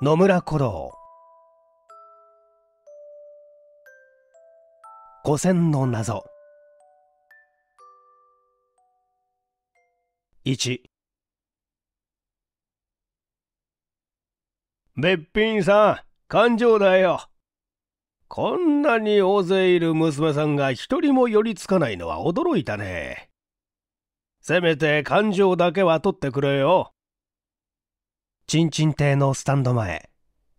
野村五郎五線の謎1べっぴんさん勘定だよこんなに大勢いる娘さんが一人も寄りつかないのは驚いたねせめて勘定だけは取ってくれよチンチン亭のスタンド前、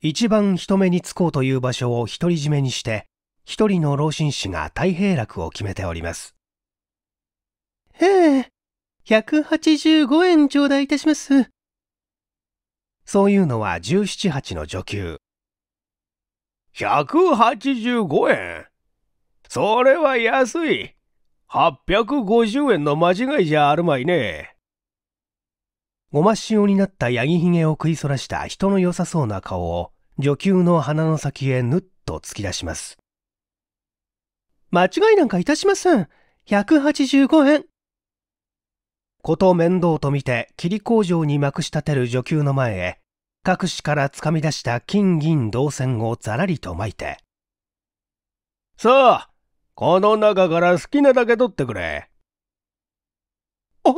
一番人目につこうという場所を独り占めにして、一人の老紳士が太平楽を決めております。へえ、185円頂戴いたします。そういうのは17、8の女給。185円それは安い。850円の間違いじゃあるまいね。ごま塩になったヤギひげを食いそらした人の良さそうな顔を女給の鼻の先へぬっと突き出します。間違いなんかいたしません。185円。こと面倒と見て霧工場にまくし立てる女給の前へ、各紙から掴み出した金銀銅線をざらりと巻いて。さあ、この中から好きなだけ取ってくれ。あっ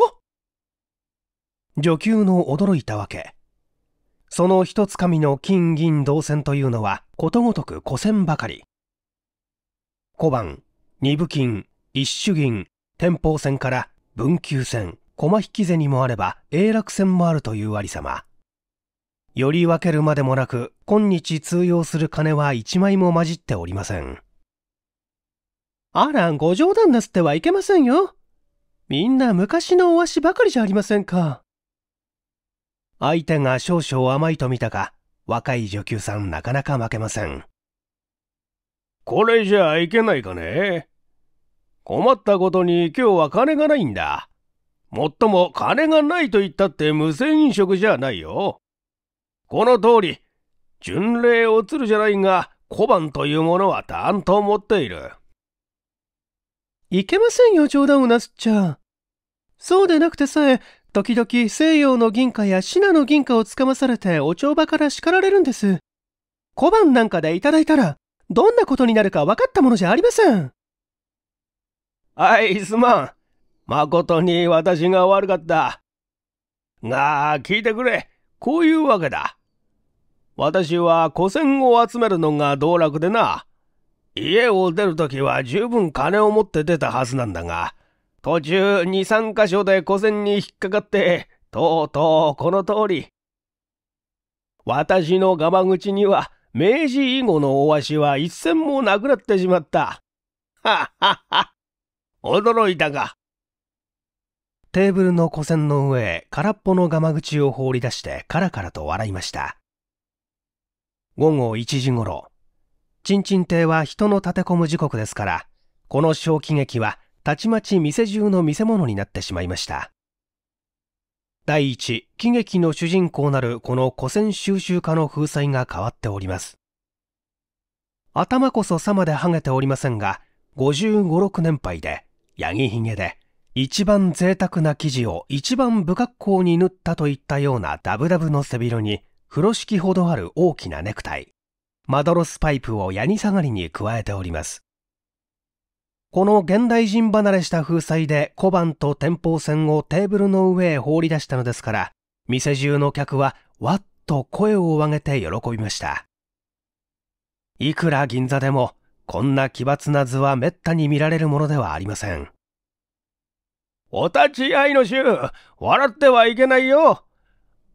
女給の驚いたわけその一つ紙の金銀銅線というのはことごとく古銭ばかり小判二部金一種銀天保線から文久線駒引き銭もあれば永楽線もあるというありさまより分けるまでもなく今日通用する金は一枚も混じっておりませんあらご冗談なすってはいけませんよみんな昔のお足ばかりじゃありませんか相手が少々甘いと見たか、若い女給さんなかなか負けません。これじゃいけないかね困ったことに今日は金がないんだ。もっとも金がないと言ったって無銭飲食じゃないよ。この通り、巡礼をつるじゃないが、小判というものは担当持っている。いけませんよ、冗談をなすっちゃ。そうでなくてさえ、時々西洋の銀貨やシナの銀貨をつかまされてお帳場から叱られるんです。小判なんかでいただいたら、どんなことになるか分かったものじゃありません。はい、すまん。誠に私が悪かった。が、聞いてくれ。こういうわけだ。私は古銭を集めるのが道楽でな。家を出るときは十分金を持って出たはずなんだが、途中二三箇所で小銭に引っかかって、とうとうこの通り。私のガマ口には、明治以後のお足は一銭もなくなってしまった。はっはっは。驚いたか。テーブルの古銭の上、空っぽのガマ口を放り出してカラカラと笑いました。午後1時ごろ、チンチ亭は人の立て込む時刻ですから、この小喜劇はたちまち店中の見せ物になってしまいました第一喜劇の主人公なるこの古戦収集家の風采が変わっております頭こそ様でハゲておりませんが5 5 6年配でヤギひげで一番贅沢な生地を一番不格好に縫ったといったようなダブダブの背広に風呂敷ほどある大きなネクタイマドロスパイプをヤニ下がりに加えておりますこの現代人離れした風采で小判と天保線をテーブルの上へ放り出したのですから、店中の客はわっと声を上げて喜びました。いくら銀座でも、こんな奇抜な図は滅多に見られるものではありません。お立ち合いの衆、笑ってはいけないよ。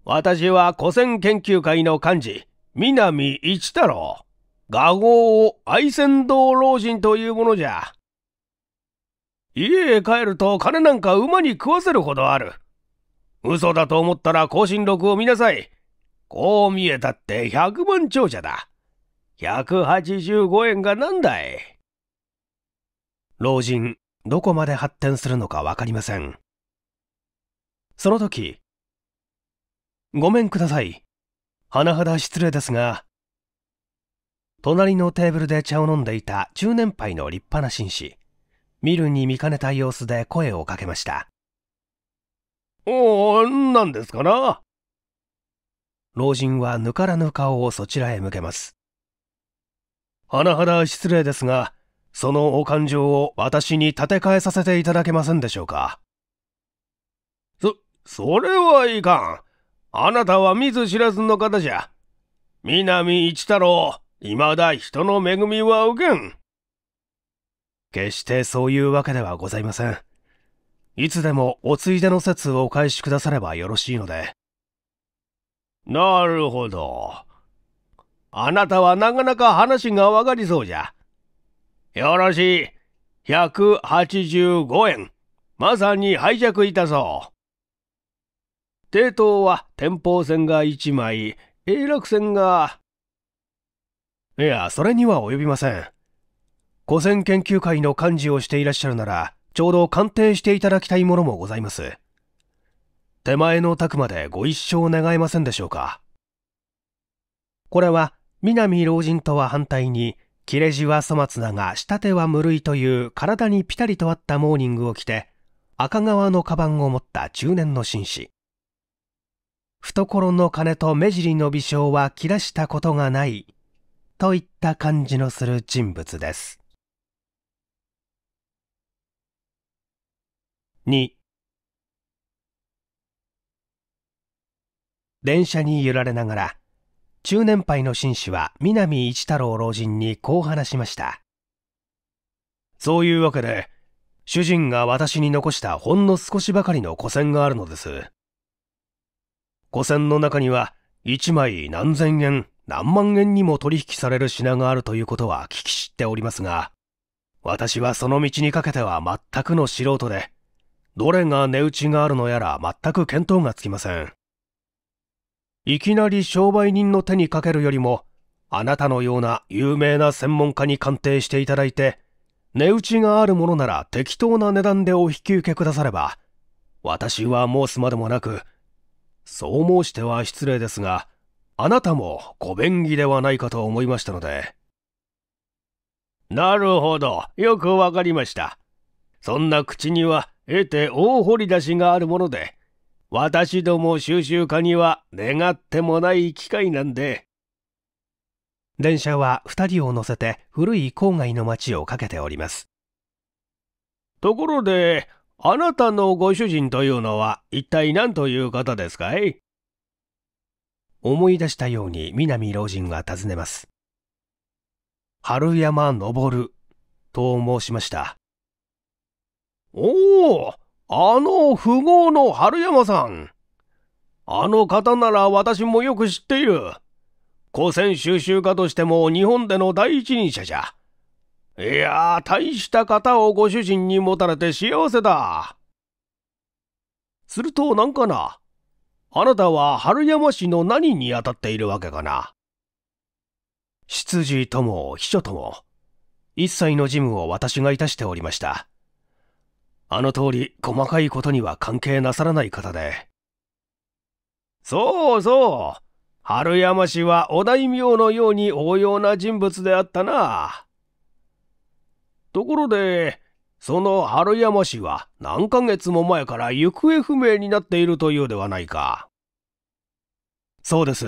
私は古戦研究会の幹事、南一太郎。画号を愛船道老人というものじゃ。家へ帰ると金なんか馬に食わせるほどある。嘘だと思ったら更新録を見なさい。こう見えたって100万長者だ。185円が何だい。老人、どこまで発展するのかわかりません。その時、ごめんください。甚だ失礼ですが、隣のテーブルで茶を飲んでいた中年配の立派な紳士。見るに見かねた様子で声をかけました。おお、何ですかな老人はぬからぬ顔をそちらへ向けます。甚だ失礼ですが、そのお感情を私に立て替えさせていただけませんでしょうか。そ、それはいかん。あなたは見ず知らずの方じゃ。南一太郎、未だ人の恵みは受けん。決してそういうわけではございません。いつでもおついでの説をお返しくださればよろしいので。なるほど。あなたはなかなか話がわかりそうじゃ。よろしい。185円。まさに拝借いたそう。帝は天保線が1枚、永楽線が。いや、それには及びません。古銭研究会の幹事をしていらっしゃるなら、ちょうど鑑定していただきたいものもございます。手前の宅までご一生願えませんでしょうか。これは、南老人とは反対に、切れ字は粗末だが、下手は無類という体にピタリと合ったモーニングを着て、赤側のカバンを持った中年の紳士。懐の金と目尻の微笑は切らしたことがない、といった感じのする人物です。2電車に揺られながら中年配の紳士は南一太郎老人にこう話しましたそういうわけで主人が私に残したほんの少しばかりの古銭があるのです古銭の中には1枚何千円何万円にも取引される品があるということは聞き知っておりますが私はその道にかけては全くの素人でどれが値打ちがあるのやら全く見当がつきません。いきなり商売人の手にかけるよりも、あなたのような有名な専門家に鑑定していただいて、値打ちがあるものなら適当な値段でお引き受けくだされば、私は申すまでもなく、そう申しては失礼ですが、あなたもご便宜ではないかと思いましたので。なるほど、よくわかりました。そんな口には得て大掘り出しがあるもので、私ども収集家には願ってもない機会なんで。電車は2人を乗せて古い郊外の町をかけております。ところで、あなたのご主人というのは一体何という方ですかい思い出したように南老人が尋ねます。春山昇と申しました。おおあの富豪の春山さんあの方なら私もよく知っている古戦収集家としても日本での第一人者じゃいや大した方をご主人に持たれて幸せだすると何かなあなたは春山氏の何に当たっているわけかな執事とも秘書とも一切の事務を私がいたしておりましたあの通り細かいことには関係なさらない方で。そうそう。春山氏はお大名のように応用な人物であったな。ところで、その春山氏は何ヶ月も前から行方不明になっているというではないか。そうです。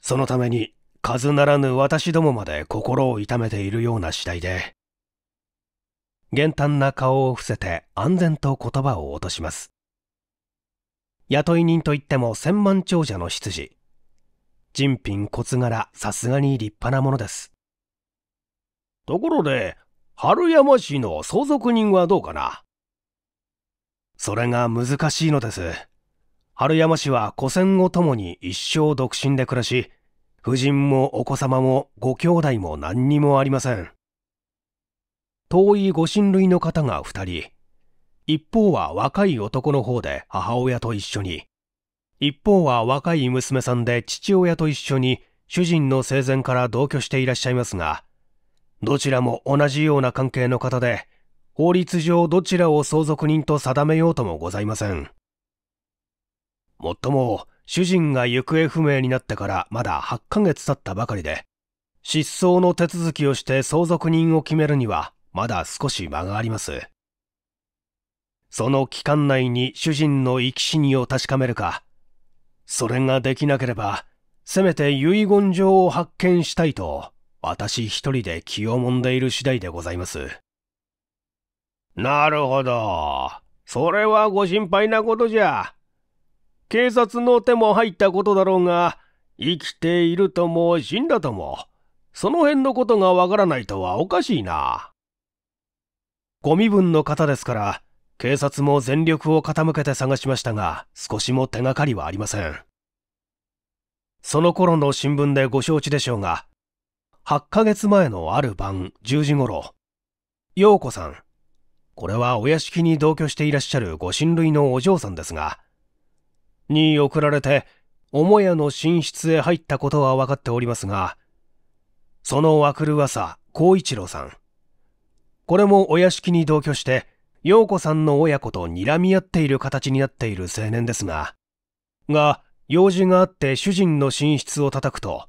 そのために数ならぬ私どもまで心を痛めているような次第で。厳反な顔を伏せて安全と言葉を落とします雇い人といっても千万長者の執事人品骨柄さすがに立派なものですところで春山氏の相続人はどうかなそれが難しいのです春山氏は古戦を共に一生独身で暮らし夫人もお子様もご兄弟も何にもありません遠いご親類の方が2人、一方は若い男の方で母親と一緒に、一方は若い娘さんで父親と一緒に主人の生前から同居していらっしゃいますが、どちらも同じような関係の方で、法律上どちらを相続人と定めようともございません。もっとも、主人が行方不明になってからまだ8ヶ月経ったばかりで、失踪の手続きをして相続人を決めるにはまだ少し間があります。その期間内に主人の生き死にを確かめるか、それができなければ、せめて遺言状を発見したいと、私一人で気をもんでいる次第でございます。なるほど。それはご心配なことじゃ。警察の手も入ったことだろうが、生きているとも死んだとも、その辺のことがわからないとはおかしいな。ご身分の方ですから、警察も全力を傾けて探しましたが、少しも手がかりはありません。その頃の新聞でご承知でしょうが、8ヶ月前のある晩10時頃、陽子さん、これはお屋敷に同居していらっしゃるご親類のお嬢さんですが、に送られて、母屋の寝室へ入ったことは分かっておりますが、そのわくる朝、光一郎さん、これもお屋敷に同居して、陽子さんの親子と睨み合っている形になっている青年ですが、が、用事があって主人の寝室を叩くと、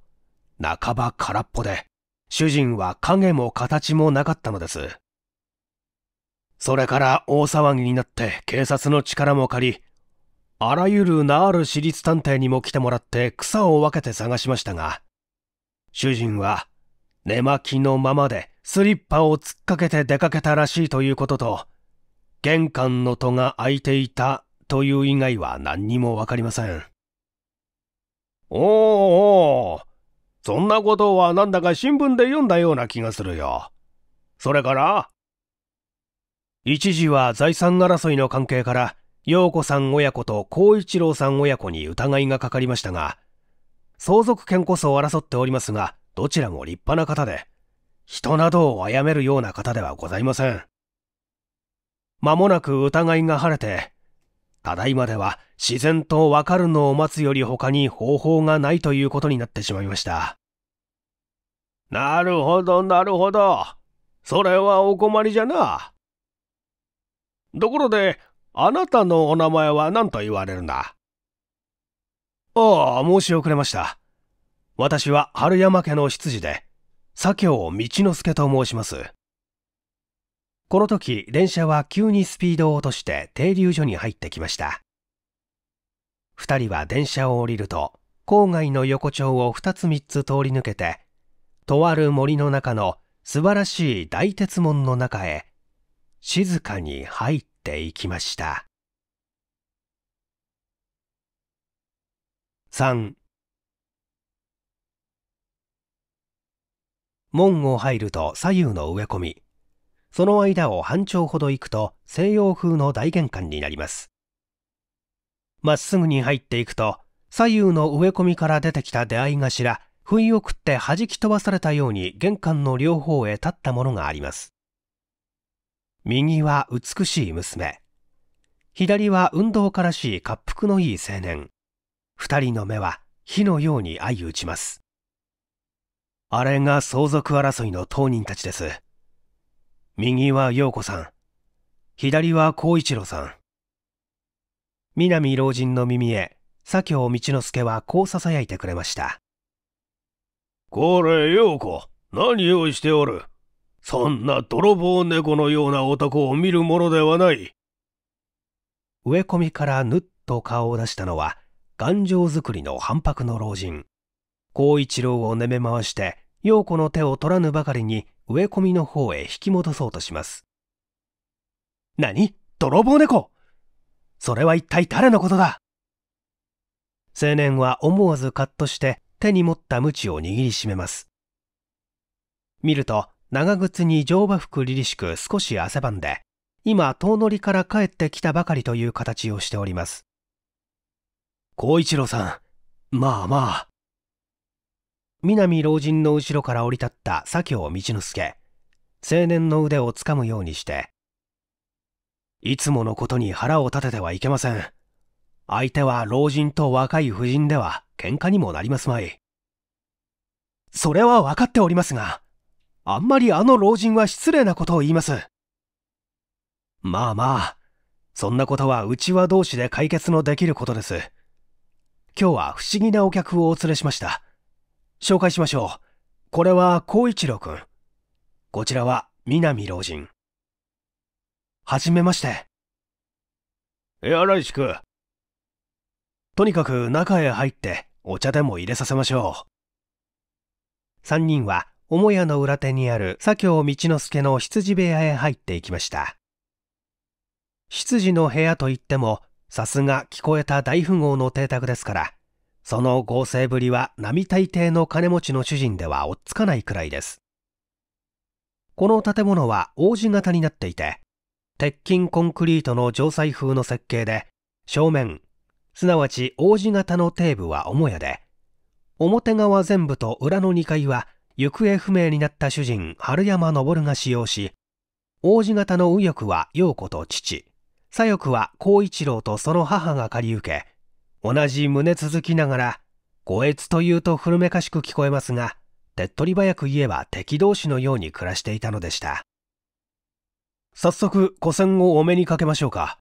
半ば空っぽで、主人は影も形もなかったのです。それから大騒ぎになって警察の力も借り、あらゆる名ある私立探偵にも来てもらって草を分けて探しましたが、主人は寝巻きのままでスリッパを突っかけて出かけたらしいということと、玄関の戸が開いていたという以外は何にもわかりません。おーおー、そんなことはなんだか新聞で読んだような気がするよ。それから一時は財産争いの関係から、陽子さん親子と孝一郎さん親子に疑いがかかりましたが、相続権こそ争っておりますが、どちらも立派な方で、人などを殺めるような方ではございません。間もなく疑いが晴れて、ただいまでは自然とわかるのを待つより他に方法がないということになってしまいました。なるほど、なるほど。それはお困りじゃな。ところで、あなたのお名前は何と言われるんだああ、申し遅れました。私は春山家の執事で、左京道之助と申します。この時、電車は急にスピードを落として停留所に入ってきました。二人は電車を降りると、郊外の横丁を二つ三つ通り抜けて、とある森の中の素晴らしい大鉄門の中へ、静かに入っていきました。3門を入ると左右の植え込みその間を半丁ほど行くと西洋風の大玄関になりますまっすぐに入っていくと左右の植え込みから出てきた出会い頭不意を食って弾き飛ばされたように玄関の両方へ立ったものがあります右は美しい娘左は運動家らしい滑覆のいい青年二人の目は火のように相打ちますあれが相続争いの当人たちです。右は陽子さん、左は孝一郎さん。南老人の耳へ、左京道之助はこう囁いてくれました。これ、陽子、何をしておるそんな泥棒猫のような男を見るものではない。植え込みからぬっと顔を出したのは、頑丈作りの反白の老人。孝一郎をねめ回して、陽子の手を取らぬばかりに植え込みの方へ引き戻そうとします。何泥棒猫それは一体誰のことだ青年は思わずカッとして手に持った鞭を握りしめます。見ると、長靴に乗馬服凛々しく少し汗ばんで、今、遠乗りから帰ってきたばかりという形をしております。孝一郎さん、まあまあ、南老人の後ろから降り立った左京道之助青年の腕をつかむようにしていつものことに腹を立ててはいけません相手は老人と若い婦人では喧嘩にもなりますまいそれは分かっておりますがあんまりあの老人は失礼なことを言いますまあまあそんなことはうちわ同士で解決のできることです今日は不思議なお客をお連れしました紹介しましょう。これは孝一郎くん。こちらは南老人。はじめまして。よろしく。とにかく中へ入ってお茶でも入れさせましょう。3人は母屋の裏手にある左京道之助の羊部屋へ入っていきました。執事の部屋といってもさすが聞こえた大富豪の邸宅ですからその豪勢ぶりは並大抵の金持ちの主人では追っつかないくらいです。この建物は王子型になっていて、鉄筋コンクリートの城塞風の設計で、正面、すなわち王子型の底部は母屋で、表側全部と裏の2階は行方不明になった主人春山昇が使用し、王子型の右翼は陽子と父、左翼は孝一郎とその母が借り受け、同じ胸続きながら、五越というと古めかしく聞こえますが、手っ取り早く言えば敵同士のように暮らしていたのでした。早速、古戦をお目にかけましょうか。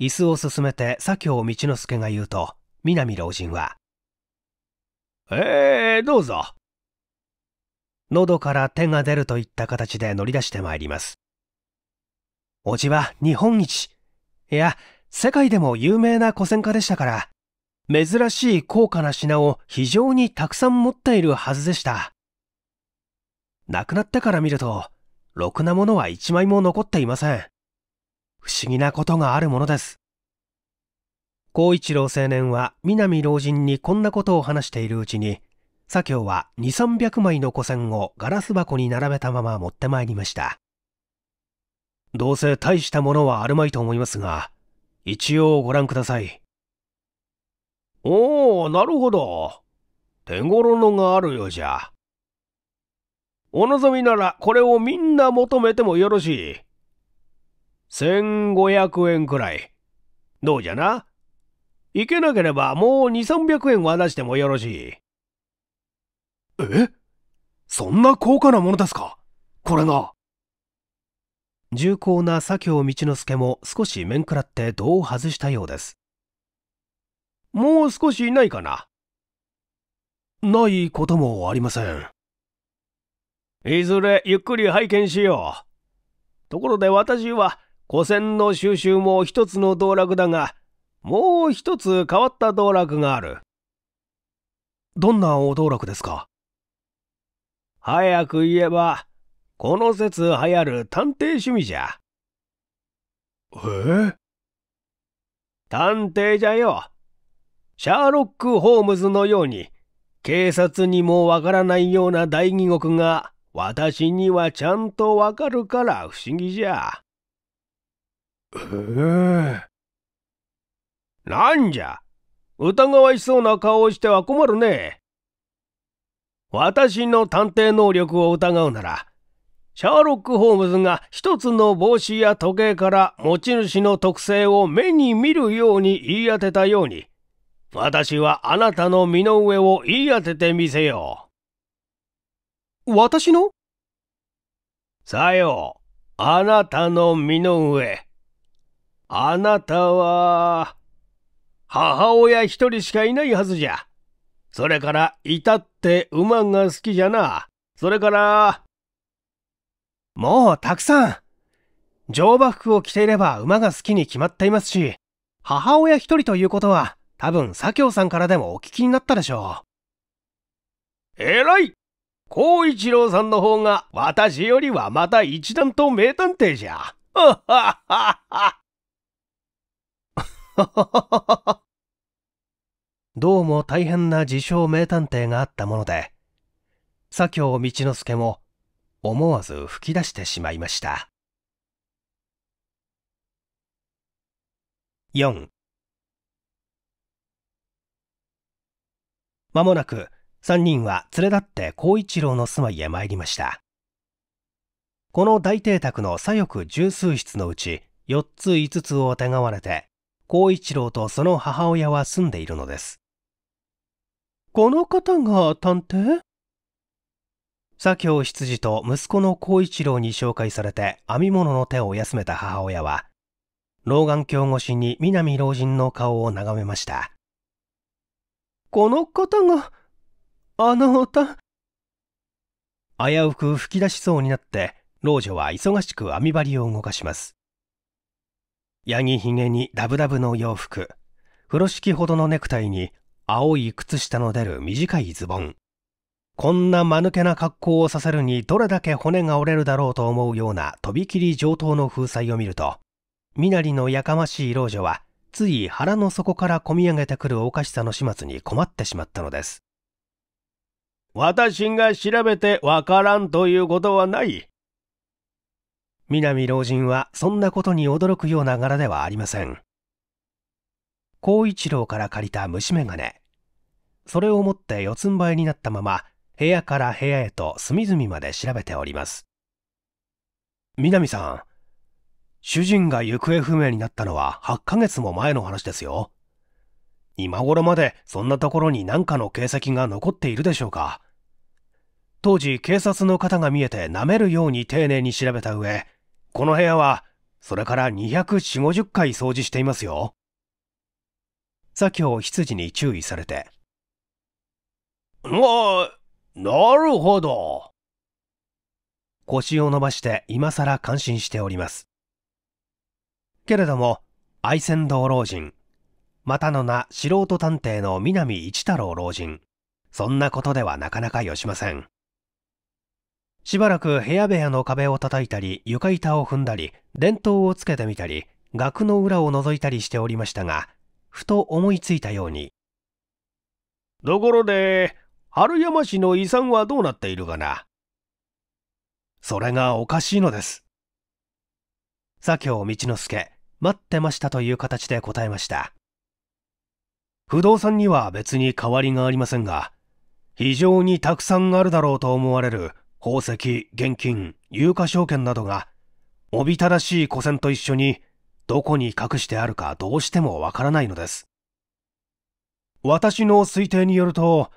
椅子を進めて左京道之助が言うと、南老人は、えー、どうぞ。喉から手が出るといった形で乗り出してまいります。おじは日本一。いや、世界でも有名な古戦家でしたから、珍しい高価な品を非常にたくさん持っているはずでした。亡くなってから見ると、ろくなものは一枚も残っていません。不思議なことがあるものです。孝一郎青年は南老人にこんなことを話しているうちに、左京は2、300枚の古銭をガラス箱に並べたまま持ってまいりました。どうせ大したものはあるまいと思いますが、一応ご覧ください。おお、なるほど。天頃のがあるようじゃ。お望みならこれをみんな求めてもよろしい。1500円くらい。どうじゃな。いけなければもう2、300円は出してもよろしい。えそんな高価なものですかこれが。重厚な左京道之助も少し面食らって胴を外したようです。もう少しいないかなないこともありません。いずれゆっくり拝見しよう。ところで私は古銭の収集も一つの道楽だが、もう一つ変わった道楽がある。どんなお道楽ですか早く言えば、この説流行る探偵趣味じゃ。え探偵じゃよ。シャーロック・ホームズのように、警察にもわからないような大義国が、私にはちゃんとわかるから不思議じゃ。ええ。なんじゃ、疑わしそうな顔をしては困るね。私の探偵能力を疑うなら、シャーロック・ホームズが一つの帽子や時計から持ち主の特性を目に見るように言い当てたように、私はあなたの身の上を言い当ててみせよう。私のさよ、あなたの身の上。あなたは、母親一人しかいないはずじゃ。それから、いたって馬が好きじゃな。それから、もうたくさん乗馬服を着ていれば馬が好きに決まっていますし、母親一人ということは多分左京さんからでもお聞きになったでしょう。えらい孝一郎さんの方が私よりはまた一段と名探偵じゃ。はははは。どうも大変な自称名探偵があったもので、左京道之助も思わず吹き出してしまいました。4まもなく3人は連れ立って孝一郎の住まいへ参りました。この大邸宅の左翼十数室のうち4つ5つをがわれて、孝一郎とその母親は住んでいるのです。この方が探偵左京執事と息子の孝一郎に紹介されて編み物の手を休めた母親は、老眼鏡越しに南老人の顔を眺めました。この方が、あの歌。危うく吹き出しそうになって、老女は忙しく編み針を動かします。ヤギひげにダブダブの洋服、風呂敷ほどのネクタイに青い靴下の出る短いズボン。こんな間抜けな格好をさせるにどれだけ骨が折れるだろうと思うようなとびきり上等の風采を見ると、身なりのやかましい老女は、つい腹の底からこみ上げてくるおかしさの始末に困ってしまったのです。私が調べてわからんということはない。南老人はそんなことに驚くような柄ではありません。孝一郎から借りた虫眼鏡。それを持って四つん這いになったまま、部屋から部屋へと隅々まで調べております。南さん、主人が行方不明になったのは8ヶ月も前の話ですよ。今頃までそんなところに何かの形跡が残っているでしょうか。当時警察の方が見えて舐めるように丁寧に調べた上、この部屋はそれから240、50回掃除していますよ。左京羊に注意されて。うわなるほど。腰を伸ばして今更感心しております。けれども、愛船道老人、またの名素人探偵の南一太郎老人、そんなことではなかなかよしません。しばらく部屋部屋の壁を叩いたり、床板を踏んだり、電灯をつけてみたり、額の裏を覗いたりしておりましたが、ふと思いついたように。ところで、春山氏の遺産はどうなっているかなそれがおかしいのです。左京道之助、待ってましたという形で答えました。不動産には別に変わりがありませんが、非常にたくさんあるだろうと思われる宝石、現金、有価証券などが、おびただしい古銭と一緒に、どこに隠してあるかどうしてもわからないのです。私の推定によると、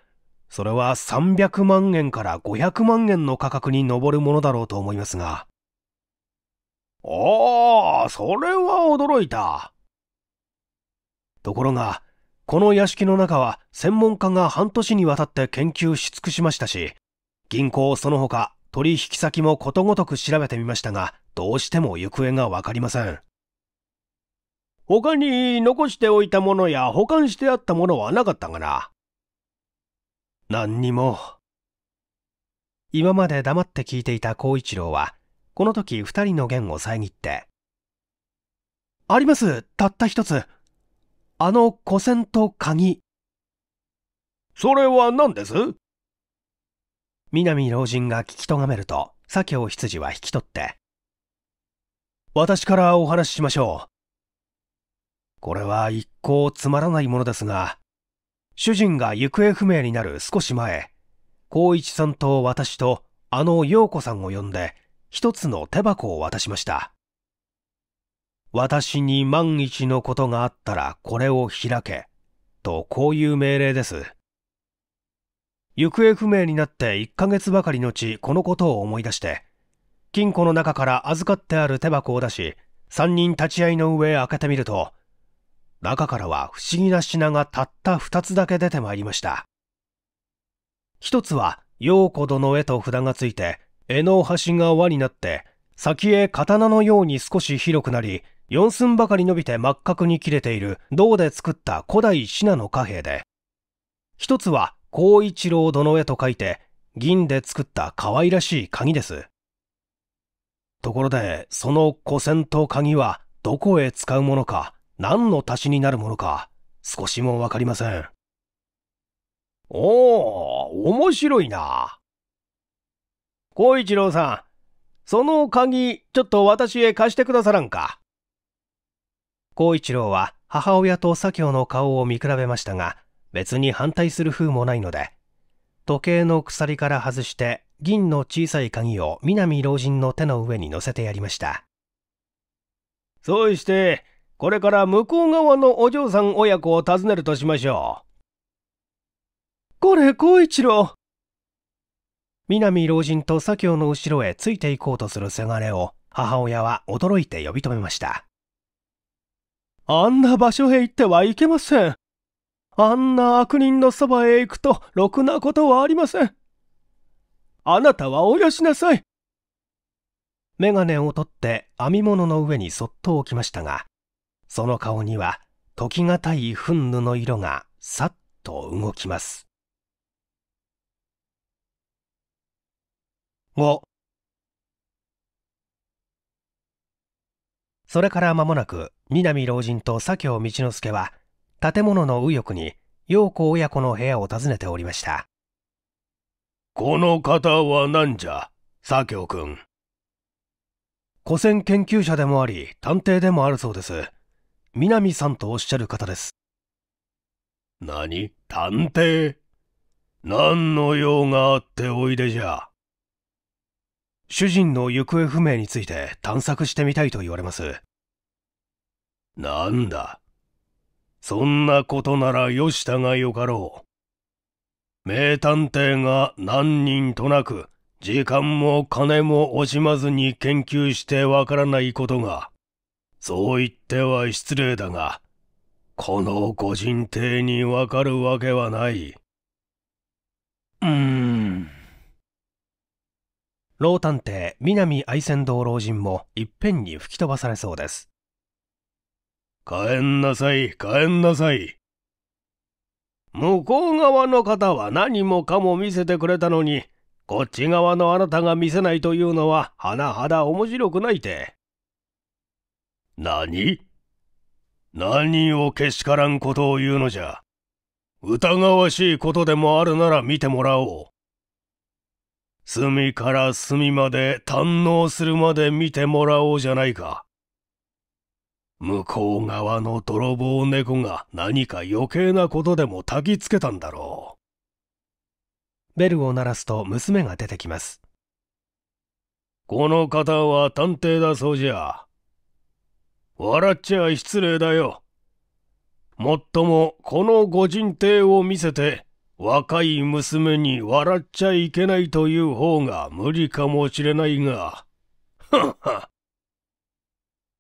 それは300万円から500万円の価格に上るものだろうと思いますが。ああ、それは驚いた。ところが、この屋敷の中は専門家が半年にわたって研究し尽くしましたし、銀行その他取引先もことごとく調べてみましたが、どうしても行方がわかりません。他に残しておいたものや保管してあったものはなかったがな。何にも。今まで黙って聞いていた孝一郎は、この時二人の弦を遮って。あります、たった一つ。あの古銭と鍵。それは何です南老人が聞きとがめると、左京羊は引き取って。私からお話ししましょう。これは一向つまらないものですが、主人が行方不明になる少し前、光一さんと私とあの陽子さんを呼んで、一つの手箱を渡しました。私に万一のことがあったらこれを開け、とこういう命令です。行方不明になって1ヶ月ばかりのちこのことを思い出して、金庫の中から預かってある手箱を出し、3人立ち会いの上へ開けてみると、中からは不思議な品がたった2つだけ出てまいりました。一つは、陽子殿へと札がついて、柄の端が輪になって、先へ刀のように少し広くなり、四寸ばかり伸びて真っ赤に切れている銅で作った古代信濃貨幣で、一つは、孝一郎殿へと書いて、銀で作った可愛らしい鍵です。ところで、その古銭と鍵はどこへ使うものか、何の足しになるものか、少しもわかりません。おお、面白いな。孝一郎さん、その鍵、ちょっと私へ貸してくださらんか。孝一郎は母親と左京の顔を見比べましたが、別に反対する風もないので、時計の鎖から外して銀の小さい鍵を南老人の手の上に乗せてやりました。そうして、これから向こう側のお嬢さん親子を訪ねるとしましょう。これ、孝一郎。南老人と左京の後ろへついていこうとするせがれを母親は驚いて呼び止めました。あんな場所へ行ってはいけません。あんな悪人のそばへ行くとろくなことはありません。あなたはおよしなさい。メガネを取って編み物の上にそっと置きましたが、その顔には時きたい憤怒の色がさっと動きますそれから間もなく南老人と左京道之助は建物の右翼に陽子親子の部屋を訪ねておりましたこの方は何じゃ左京君古戦研究者でもあり探偵でもあるそうです南さんとおっしゃる方です。何探偵何の用があっておいでじゃ。主人の行方不明について探索してみたいと言われます。なんだ。そんなことならよしたがよかろう。名探偵が何人となく、時間も金も惜しまずに研究してわからないことが、そう言っては失礼だが、この個神邸にわかるわけはない。うーん。老探偵、南愛船堂老人もいっぺんに吹き飛ばされそうです。帰んなさい、帰んなさい。向こう側の方は何もかも見せてくれたのに、こっち側のあなたが見せないというのは、甚だ面白くないて。何何をけしからんことを言うのじゃ。疑わしいことでもあるなら見てもらおう。隅から隅まで堪能するまで見てもらおうじゃないか。向こう側の泥棒猫が何か余計なことでも焚きつけたんだろう。ベルを鳴らすと娘が出てきます。この方は探偵だそうじゃ。笑っちゃ失礼だよ。もっとも、この御人邸を見せて、若い娘に笑っちゃいけないという方が無理かもしれないが。はは。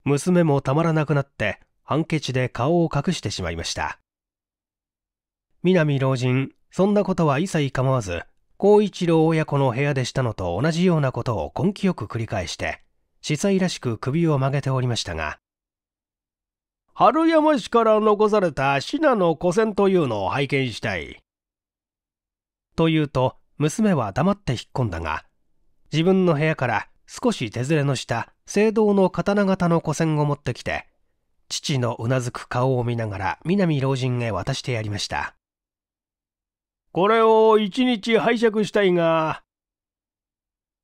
娘もたまらなくなって、ハンケチで顔を隠してしまいました。南老人、そんなことは一切構わず、孝一郎親子の部屋でしたのと同じようなことを根気よく繰り返して、司祭らしく首を曲げておりましたが、春山市から残された信濃古銭というのを拝見したい。と言うと、娘は黙って引っ込んだが、自分の部屋から少し手ずれのした青銅の刀型の古銭を持ってきて、父のうなずく顔を見ながら南老人へ渡してやりました。これを一日拝借したいが、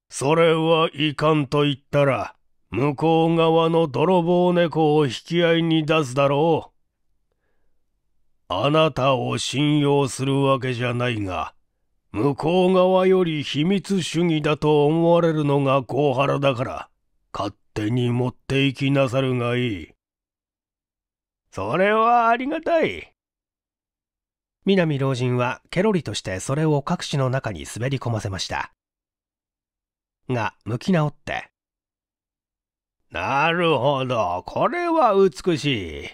それはいかんと言ったら、向こう側の泥棒猫を引き合いに出すだろう。あなたを信用するわけじゃないが、向こう側より秘密主義だと思われるのがコ原だから、勝手に持っていきなさるがいい。それはありがたい。南老人はケロリとしてそれを各紙の中に滑り込ませました。が、向き直って、なるほど、これは美しい。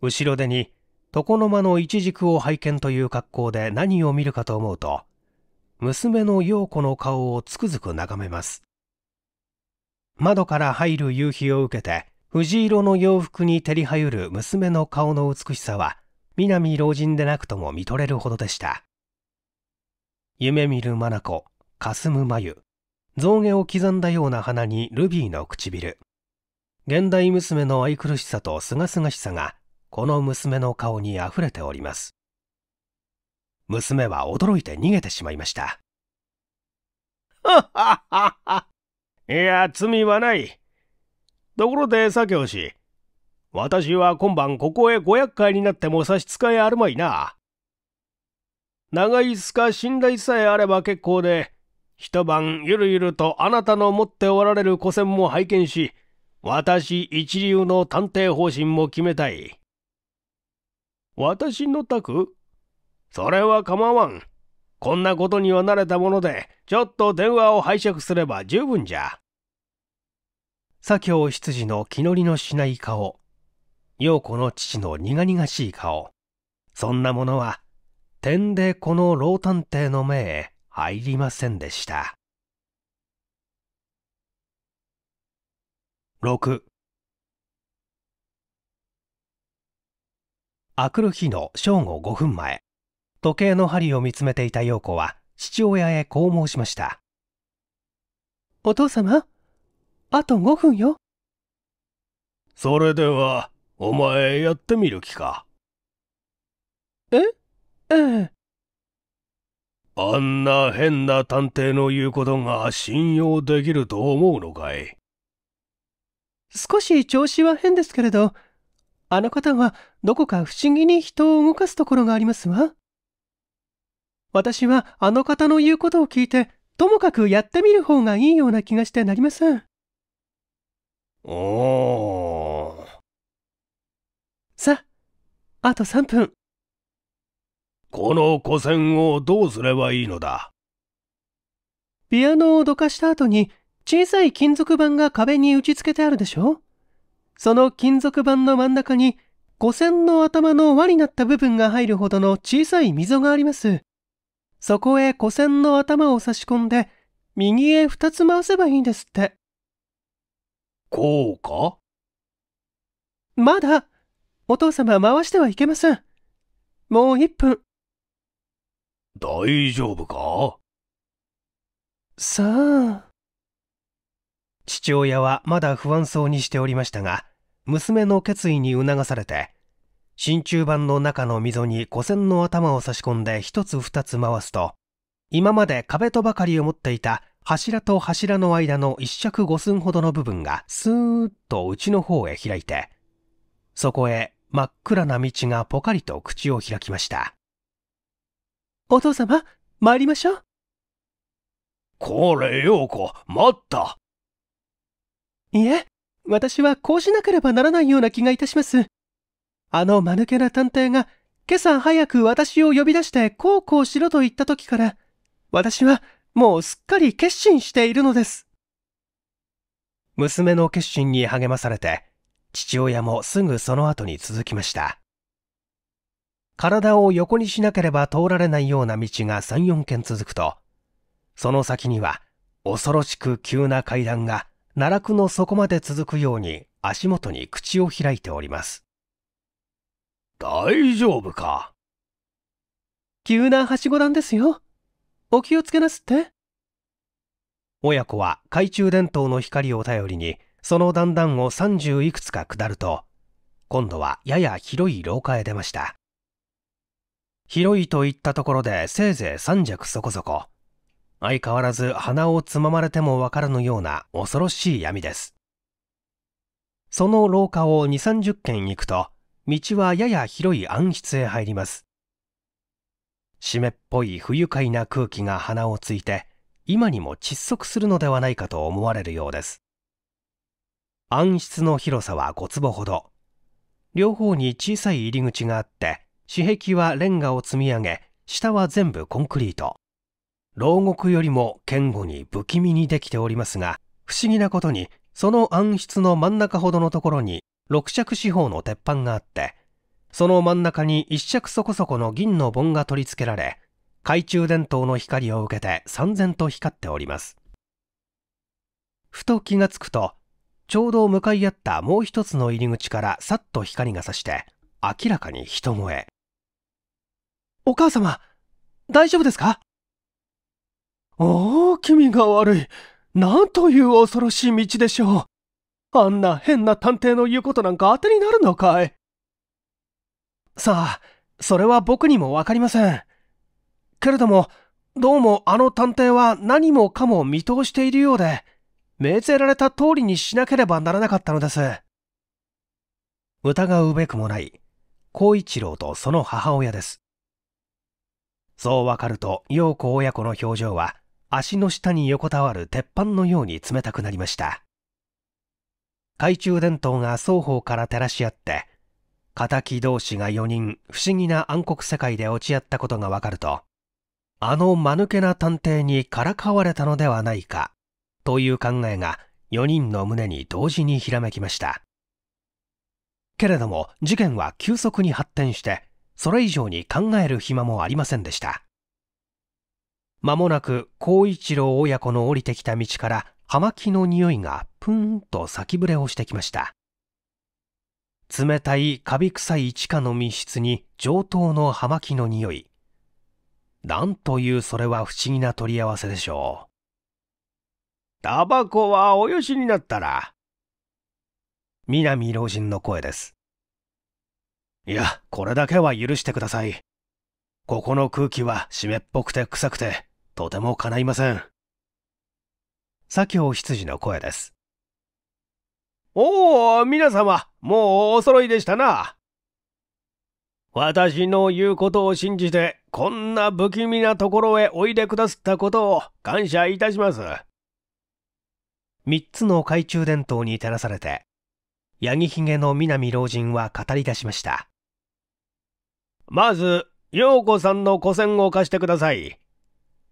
後ろ手に、床の間の一軸を拝見という格好で何を見るかと思うと、娘の陽子の顔をつくづく眺めます。窓から入る夕日を受けて、藤色の洋服に照りはゆる娘の顔の美しさは、南老人でなくとも見とれるほどでした。夢見る眼、すむ眉、象牙を刻んだような鼻にルビーの唇。現代娘の愛くるしさと清々しさが、この娘の顔に溢れております。娘は驚いて逃げてしまいました。はははは。いや、罪はない。ところで、左京氏。私は今晩ここへ五百回になっても差し支えあるまいな。長い子か信頼さえあれば結構で、一晩ゆるゆるとあなたの持っておられる古銭も拝見し私一流の探偵方針も決めたい私の宅それは構わんこんなことには慣れたものでちょっと電話を拝借すれば十分じゃ左京執事の気乗りのしない顔陽子の父の苦々しい顔そんなものは点でこの老探偵の目へ入りませんでした6あくる日の正午5分前時計の針を見つめていた陽子は父親へこう申しましたお父様あと5分よそれではお前やってみる気かえええあんな変な探偵の言うことが信用できると思うのかい少し調子は変ですけれど、あの方はどこか不思議に人を動かすところがありますわ。私はあの方の言うことを聞いて、ともかくやってみる方がいいような気がしてなりません。おー。さあ、あと3分。この古銭をどうすればいいのだピアノをどかした後に小さい金属板が壁に打ち付けてあるでしょその金属板の真ん中に古銭の頭の輪になった部分が入るほどの小さい溝があります。そこへ古銭の頭を差し込んで右へ2つ回せばいいんですって。こうかまだお父様回してはいけません。もう1分大丈夫かさあ。父親はまだ不安そうにしておりましたが、娘の決意に促されて、真鍮板の中の溝に古線の頭を差し込んで一つ二つ回すと、今まで壁とばかりを持っていた柱と柱の間の一尺五寸ほどの部分がスーッと内の方へ開いて、そこへ真っ暗な道がポカリと口を開きました。お父様、参りましょう。これ、ようこ、待った。いえ、私はこうしなければならないような気がいたします。あの間抜けな探偵が、今朝早く私を呼び出してこうこうしろと言った時から、私はもうすっかり決心しているのです。娘の決心に励まされて、父親もすぐその後に続きました。体を横にしなければ通られないような道が3、4軒続くと、その先には恐ろしく急な階段が奈落の底まで続くように足元に口を開いております。大丈夫か急なはしごんですよ。お気をつけなすって。親子は懐中電灯の光を頼りに、その段々を30いくつか下ると、今度はやや広い廊下へ出ました。広いといったところでせいぜい三尺そこそこ。相変わらず鼻をつままれてもわからぬような恐ろしい闇です。その廊下を2、30軒行くと、道はやや広い暗室へ入ります。湿っぽい不愉快な空気が鼻をついて、今にも窒息するのではないかと思われるようです。暗室の広さは5坪ほど。両方に小さい入り口があって、私壁はレンガを積み上げ下は全部コンクリート牢獄よりも堅固に不気味にできておりますが不思議なことにその暗室の真ん中ほどのところに六尺四方の鉄板があってその真ん中に一尺そこそこの銀の盆が取り付けられ懐中電灯の光を受けて三然と光っておりますふと気がつくとちょうど向かい合ったもう一つの入り口からさっと光がさして明らかに人声お母様、大丈夫ですかおお、気味が悪い。なんという恐ろしい道でしょう。あんな変な探偵の言うことなんか当てになるのかい。さあ、それは僕にもわかりません。けれども、どうもあの探偵は何もかも見通しているようで、命ぜられた通りにしなければならなかったのです。疑うべくもない、孝一郎とその母親です。そうわかると陽子親子の表情は足の下に横たわる鉄板のように冷たくなりました懐中電灯が双方から照らし合って敵同士が4人不思議な暗黒世界で落ち合ったことがわかるとあの間抜けな探偵にからかわれたのではないかという考えが4人の胸に同時にひらめきましたけれども事件は急速に発展してそれ以上に考える暇もありませんでした間もなく孝一郎親子の降りてきた道から葉巻の匂いがプーンと先ぶれをしてきました冷たいカビ臭い地下の密室に上等の葉巻の匂いなんというそれは不思議な取り合わせでしょうタバコはおよしになったら南老人の声ですいや、これだけは許してください。ここの空気は湿っぽくて臭くて、とても叶いません。左京羊の声です。おお、皆様、もうお揃いでしたな。私の言うことを信じて、こんな不気味なところへおいでくだすったことを感謝いたします。三つの懐中電灯に照らされて、八木ひげの南老人は語り出しました。まず、陽子さんの古銭を貸してください。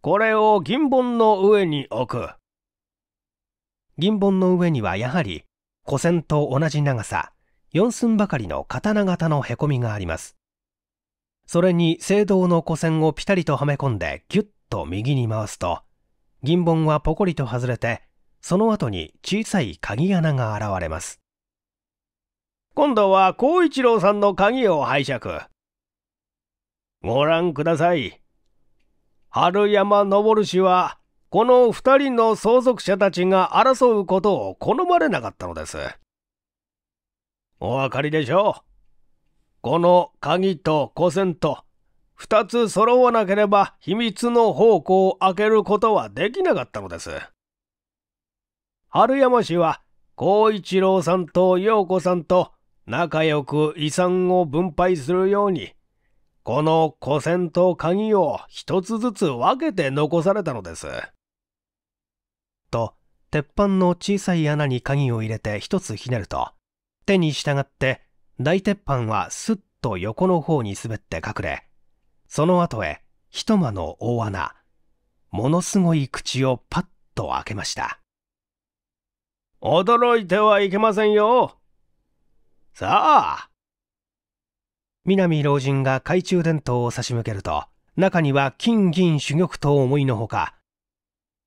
これを銀本の上に置く。銀本の上にはやはり、古銭と同じ長さ、四寸ばかりの刀型のへこみがあります。それに青銅の古銭をピタリとはめ込んでギュッと右に回すと、銀本はポコリと外れて、その後に小さい鍵穴が現れます。今度は孝一郎さんの鍵を拝借。ご覧ください。春山昇氏は、この二人の相続者たちが争うことを好まれなかったのです。お分かりでしょう。この鍵と古銭と、二つ揃わなければ秘密の方向を開けることはできなかったのです。春山氏は、孝一郎さんと陽子さんと仲良く遺産を分配するようにこの古銭と鍵を一つずつ分けて残されたのです。と、鉄板の小さい穴に鍵を入れて一つひねると、手に従って大鉄板はすっと横の方に滑って隠れ、その後へ一間の大穴、ものすごい口をパッと開けました。驚いてはいけませんよ。さあ、南老人が懐中電灯を差し向けると、中には金銀珠玉と思いのほか、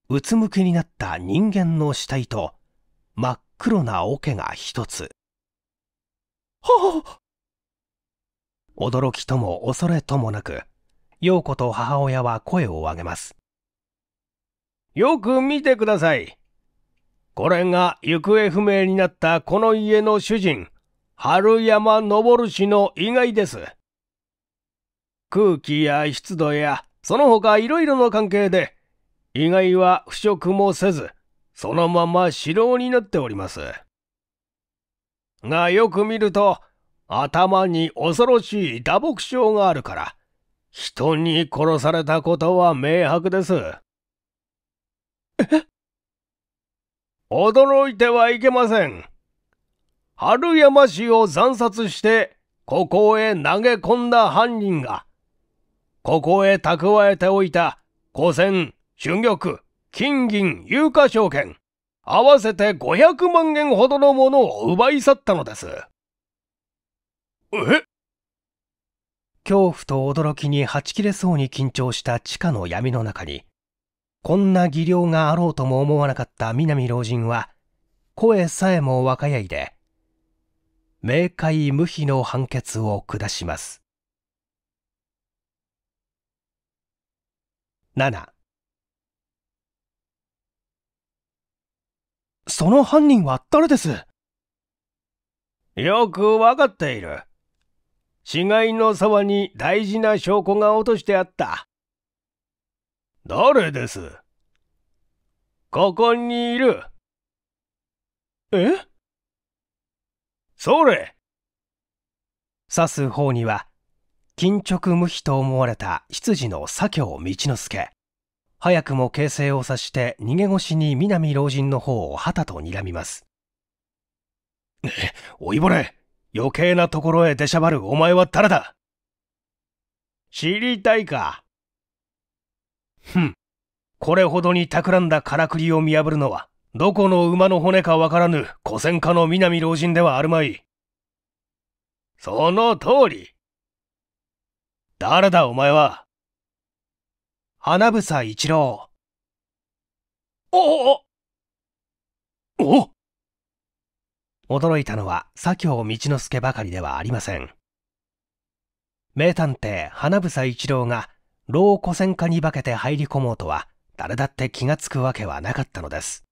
うつむきになった人間の死体と、真っ黒な桶が一つ。はあ驚きとも恐れともなく、陽子と母親は声を上げます。よく見てください。これが行方不明になったこの家の主人、春山登氏の意外です。空気や湿度や、その他いろいろの関係で、意外は腐食もせず、そのまま老になっております。が、よく見ると、頭に恐ろしい打撲症があるから、人に殺されたことは明白です。驚いてはいけません。春山氏を惨殺して、ここへ投げ込んだ犯人が、ここへ蓄えておいた、古銭、春玉、金銀、有価証券、合わせて500万円ほどのものを奪い去ったのです。え恐怖と驚きにはち切れそうに緊張した地下の闇の中に、こんな技量があろうとも思わなかった南老人は、声さえも若やいで、明快無比の判決を下します7その犯人は誰ですよくわかっている死骸の沢に大事な証拠が落としてあった誰ですここにいるえそれ刺す方には、巾着無比と思われた執事の左京道之助。早くも形勢を察して逃げ腰に南老人の方を旗と睨みます。え、おいぼれ余計なところへ出しゃばるお前は誰だ知りたいかふん、これほどに企んだからくりを見破るのはどこの馬の骨かわからぬ古戦家の南老人ではあるまい。その通り。誰だお前は。花房一郎。おおお驚いたのは左京道之助ばかりではありません。名探偵花房一郎が老古戦家に化けて入り込もうとは誰だって気がつくわけはなかったのです。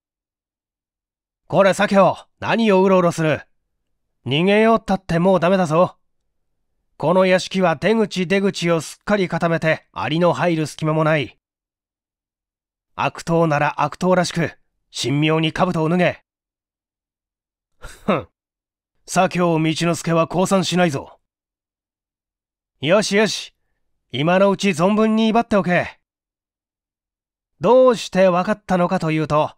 これ酒を何をうろうろする逃げようったってもうダメだぞ。この屋敷は出口出口をすっかり固めてアリの入る隙間もない。悪党なら悪党らしく、神妙に兜を脱げ。ふん。左京道之助は降参しないぞ。よしよし。今のうち存分に威張っておけ。どうして分かったのかというと、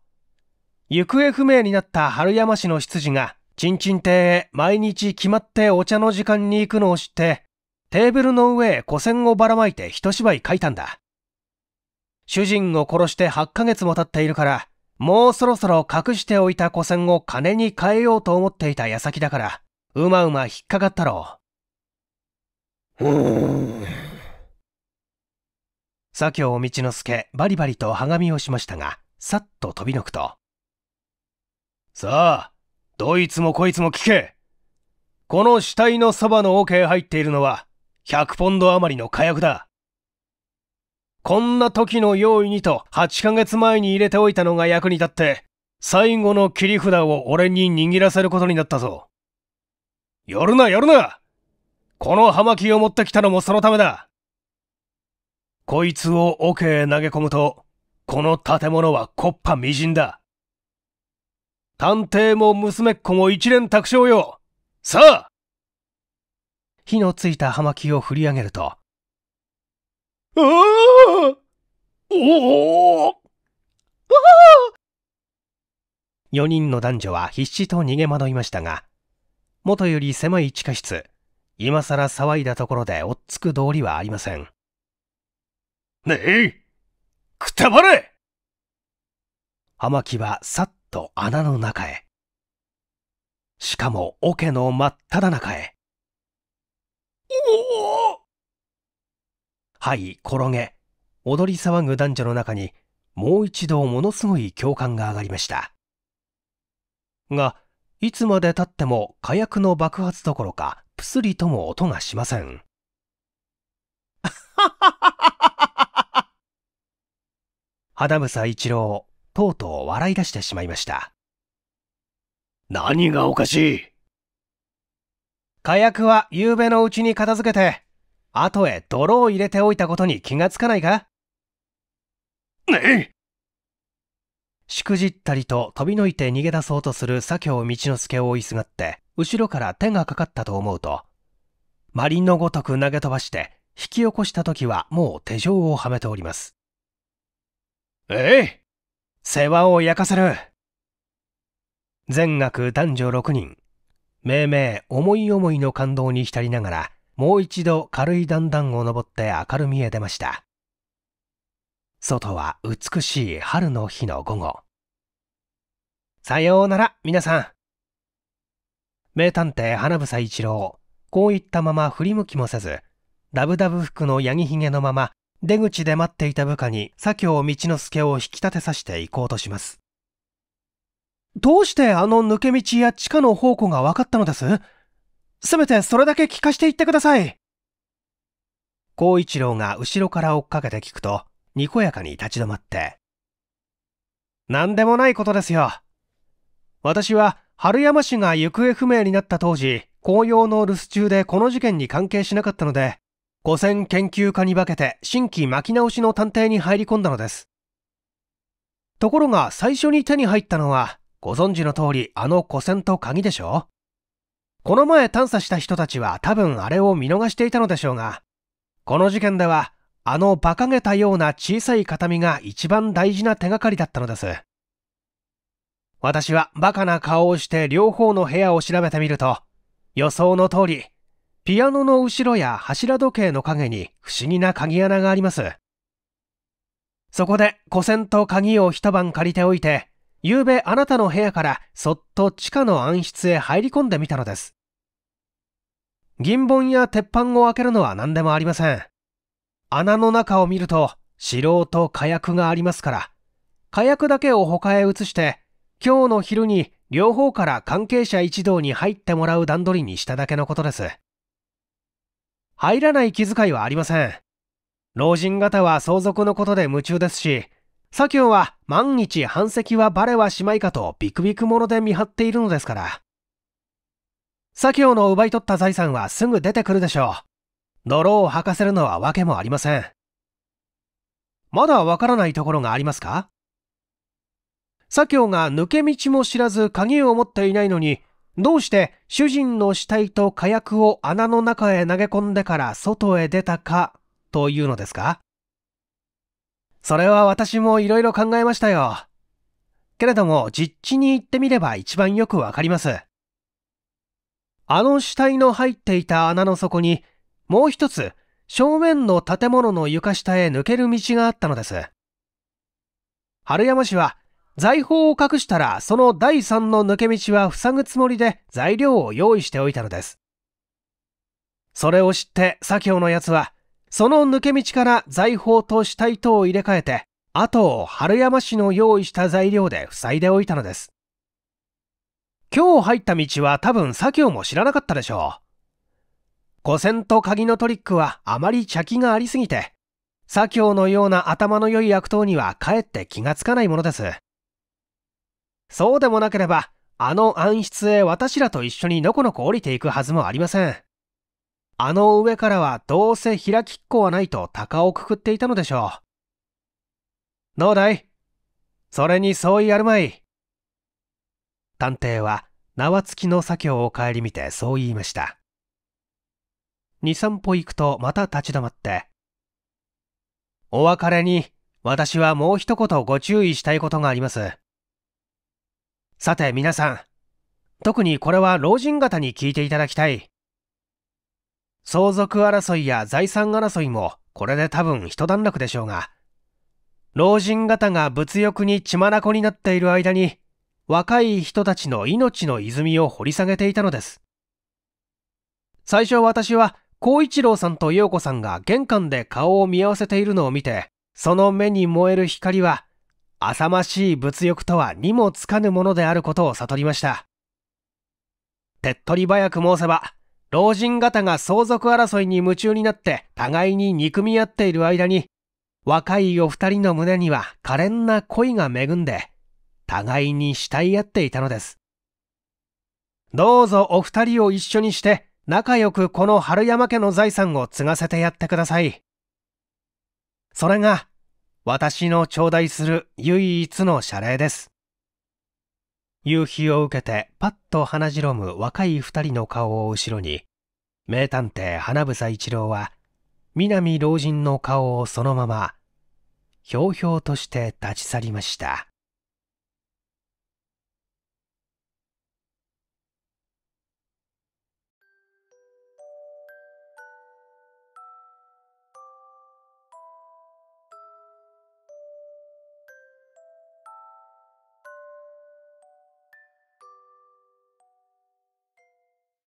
行方不明になった春山市の執事が、ちんちん亭へ毎日決まってお茶の時間に行くのを知って、テーブルの上へ古銭をばらまいて一芝居書いたんだ。主人を殺して8ヶ月も経っているから、もうそろそろ隠しておいた古銭を金に変えようと思っていた矢先だから、うまうま引っかかったろう。う左京道之助、バリバリと鋼みをしましたが、さっと飛び抜くと、さあ、どいつもこいつも聞け。この死体のそばの桶へ入っているのは、100ポンド余りの火薬だ。こんな時の用意にと8ヶ月前に入れておいたのが役に立って、最後の切り札を俺に握らせることになったぞ。やるな、やるなこの葉巻を持ってきたのもそのためだこいつを桶へ投げ込むと、この建物はコっパみじんだ。探偵も娘っ子も一連卓勝よさあ火のついた葉巻を振り上げると。ああおおああ4人の男女は必死と逃げ惑いましたが、元より狭い地下室、今さら騒いだところで追っつく道理はありません。ねえくたばれ葉巻はさっと穴の中へ。しかも桶の真っただ中へ。おおはい、転げ、踊り騒ぐ男女の中に、もう一度ものすごい共感が上がりました。が、いつまでたっても火薬の爆発どころか、プスリとも音がしません。むさ一郎、とうとう笑い出してしまいました。何がおかしい火薬は夕べのうちに片付けて、後へ泥を入れておいたことに気がつかないかねえしくじったりと飛びのいて逃げ出そうとする左京道之助を追いすがって、後ろから手がかかったと思うと、マリンのごとく投げ飛ばして、引き起こした時はもう手錠をはめております。ええ世話を焼かせる全学男女6人命名思い思いの感動に浸りながらもう一度軽い段々を登って明るみへ出ました外は美しい春の日の午後さようなら皆さん名探偵花房一郎こういったまま振り向きもせずダブダブ服のヤギひげのまま出口で待っていた部下に左京道之助を引き立てさせて行こうとします。どうしてあの抜け道や地下の宝庫が分かったのですせめてそれだけ聞かしていってください。孝一郎が後ろから追っかけて聞くと、にこやかに立ち止まって。何でもないことですよ。私は、春山氏が行方不明になった当時、紅葉の留守中でこの事件に関係しなかったので、古戦研究家に化けて新規巻き直しの探偵に入り込んだのです。ところが最初に手に入ったのは、ご存知の通りあの古戦と鍵でしょこの前探査した人たちは多分あれを見逃していたのでしょうが、この事件ではあの馬鹿げたような小さい形見が一番大事な手がかりだったのです。私はバカな顔をして両方の部屋を調べてみると、予想の通り、ピアノの後ろや柱時計の影に不思議な鍵穴があります。そこで古銭と鍵を一晩借りておいて、夕べあなたの部屋からそっと地下の暗室へ入り込んでみたのです。銀本や鉄板を開けるのは何でもありません。穴の中を見ると、城と火薬がありますから、火薬だけを他へ移して、今日の昼に両方から関係者一同に入ってもらう段取りにしただけのことです。入らない気遣いはありません。老人方は相続のことで夢中ですし、左京は万日反籍はバレはしまいかとビクビクもので見張っているのですから。左京の奪い取った財産はすぐ出てくるでしょう。泥を吐かせるのは訳もありません。まだわからないところがありますか左京が抜け道も知らず鍵を持っていないのにどうして主人の死体と火薬を穴の中へ投げ込んでから外へ出たかというのですかそれは私も色々考えましたよ。けれども実地に行ってみれば一番よくわかります。あの死体の入っていた穴の底にもう一つ正面の建物の床下へ抜ける道があったのです。春山氏は財宝を隠したらその第3の抜け道は塞ぐつもりで材料を用意しておいたのです。それを知って左京の奴は、その抜け道から財宝と死体とを入れ替えて、後を春山市の用意した材料で塞いでおいたのです。今日入った道は多分左京も知らなかったでしょう。古銭と鍵のトリックはあまり茶気がありすぎて、左京のような頭の良い悪党にはかえって気がつかないものです。そうでもなければ、あの暗室へ私らと一緒にのこのこ降りていくはずもありません。あの上からはどうせ開きっこはないと鷹をくくっていたのでしょう。どうだいそれにそうやるまい。探偵は縄付きの左京を顧みてそう言いました。二三歩行くとまた立ち止まって、お別れに私はもう一言ご注意したいことがあります。さて皆さん、特にこれは老人方に聞いていただきたい。相続争いや財産争いもこれで多分一段落でしょうが、老人方が物欲に血眼になっている間に、若い人たちの命の泉を掘り下げていたのです。最初私は、孝一郎さんと陽子さんが玄関で顔を見合わせているのを見て、その目に燃える光は浅ましい物欲とはにもつかぬものであることを悟りました。手っ取り早く申せば、老人方が相続争いに夢中になって互いに憎み合っている間に、若いお二人の胸には可憐な恋が恵んで、互いに慕い合っていたのです。どうぞお二人を一緒にして、仲良くこの春山家の財産を継がせてやってください。それが私の頂戴する唯一の謝礼です。夕日を受けてパッと鼻白む若い二人の顔を後ろに、名探偵花房一郎は、南老人の顔をそのまま、ひょうひょうとして立ち去りました。